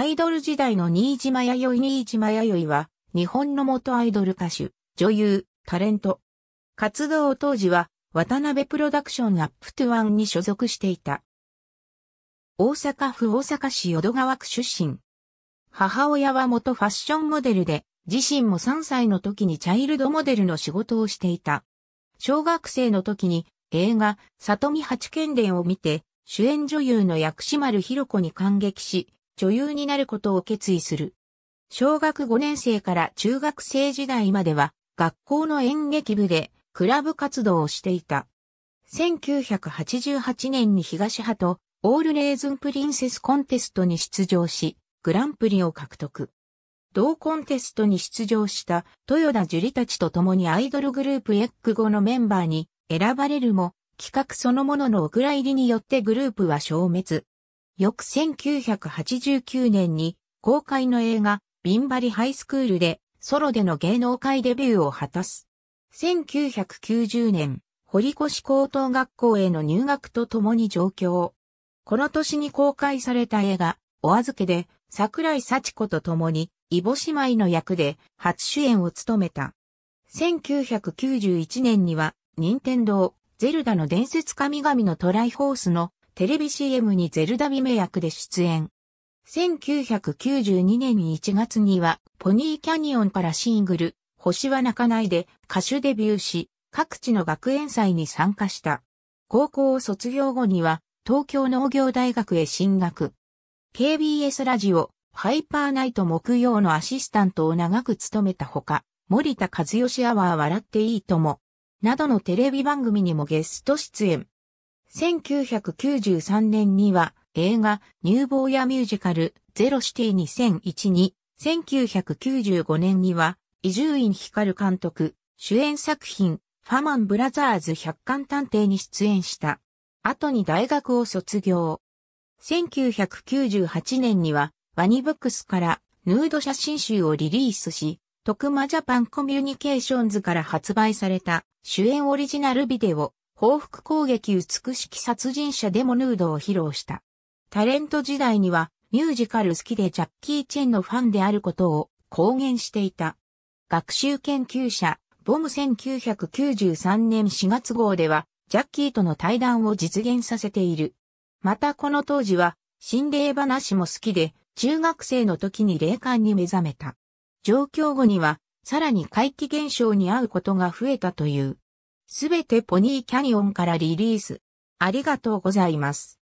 アイドル時代の新島弥生新島弥生は、日本の元アイドル歌手、女優、タレント。活動当時は、渡辺プロダクションアップトゥワンに所属していた。大阪府大阪市淀川区出身。母親は元ファッションモデルで、自身も3歳の時にチャイルドモデルの仕事をしていた。小学生の時に映画、里見八犬伝を見て、主演女優の薬師丸ひろ子に感激し、女優になることを決意する。小学5年生から中学生時代までは学校の演劇部でクラブ活動をしていた。1988年に東派とオールレーズンプリンセスコンテストに出場し、グランプリを獲得。同コンテストに出場した豊田樹里たちと共にアイドルグループエッグ5のメンバーに選ばれるも、企画そのもののお蔵入りによってグループは消滅。翌1989年に公開の映画、ビンバリハイスクールでソロでの芸能界デビューを果たす。1990年、堀越高等学校への入学とともに上京。この年に公開された映画、お預けで、桜井幸子と共に、イボ姉妹の役で初主演を務めた。1991年には、任天堂、ゼルダの伝説神々のトライフォースのテレビ CM にゼルダビメ役で出演。1992年1月には、ポニーキャニオンからシングル、星は泣かないで歌手デビューし、各地の学園祭に参加した。高校を卒業後には、東京農業大学へ進学。KBS ラジオ、ハイパーナイト木曜のアシスタントを長く務めたほか、森田和義アワー笑っていいとも、などのテレビ番組にもゲスト出演。1993年には映画、乳房やミュージカル、ゼロシティ2001に、1995年には、伊集院光監督、主演作品、ファマンブラザーズ百貫探偵に出演した。後に大学を卒業。1998年には、ワニブックスからヌード写真集をリリースし、徳間ジャパンコミュニケーションズから発売された主演オリジナルビデオ、報復攻撃美しき殺人者デモヌードを披露した。タレント時代にはミュージカル好きでジャッキー・チェンのファンであることを公言していた。学習研究者、ボム1993年4月号では、ジャッキーとの対談を実現させている。またこの当時は、心霊話も好きで、中学生の時に霊感に目覚めた。上京後には、さらに怪奇現象に遭うことが増えたという。すべてポニーキャニオンからリリース。ありがとうございます。